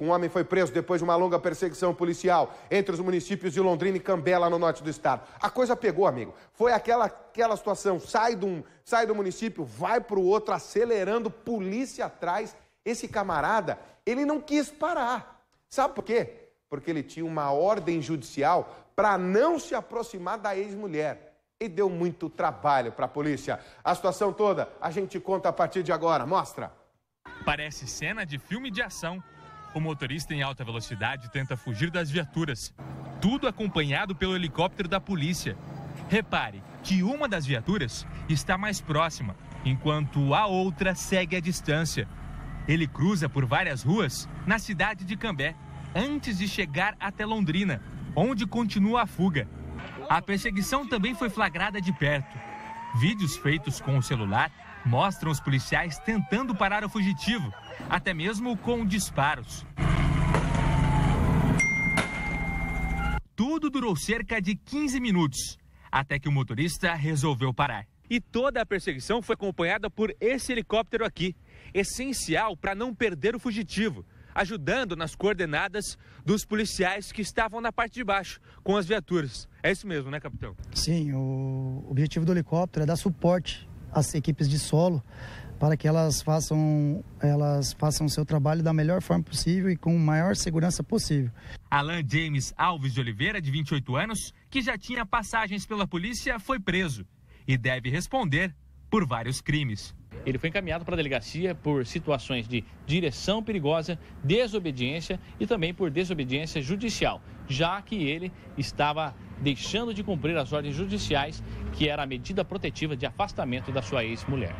Um homem foi preso depois de uma longa perseguição policial entre os municípios de Londrina e Cambela, no norte do estado. A coisa pegou, amigo. Foi aquela, aquela situação: sai, do sai do município, vai para o outro, acelerando, polícia atrás. Esse camarada, ele não quis parar. Sabe por quê? Porque ele tinha uma ordem judicial para não se aproximar da ex-mulher. E deu muito trabalho para a polícia. A situação toda a gente conta a partir de agora. Mostra. Parece cena de filme de ação o motorista em alta velocidade tenta fugir das viaturas. Tudo acompanhado pelo helicóptero da polícia. Repare que uma das viaturas está mais próxima, enquanto a outra segue a distância. Ele cruza por várias ruas na cidade de Cambé, antes de chegar até Londrina, onde continua a fuga. A perseguição também foi flagrada de perto. Vídeos feitos com o celular mostram os policiais tentando parar o fugitivo, até mesmo com disparos. Tudo durou cerca de 15 minutos, até que o motorista resolveu parar. E toda a perseguição foi acompanhada por esse helicóptero aqui, essencial para não perder o fugitivo, ajudando nas coordenadas dos policiais que estavam na parte de baixo com as viaturas. É isso mesmo, né, capitão? Sim, o objetivo do helicóptero é dar suporte as equipes de solo para que elas façam elas façam seu trabalho da melhor forma possível e com maior segurança possível. Alan James Alves de Oliveira, de 28 anos, que já tinha passagens pela polícia, foi preso e deve responder por vários crimes. Ele foi encaminhado para a delegacia por situações de direção perigosa, desobediência e também por desobediência judicial, já que ele estava deixando de cumprir as ordens judiciais, que era a medida protetiva de afastamento da sua ex-mulher.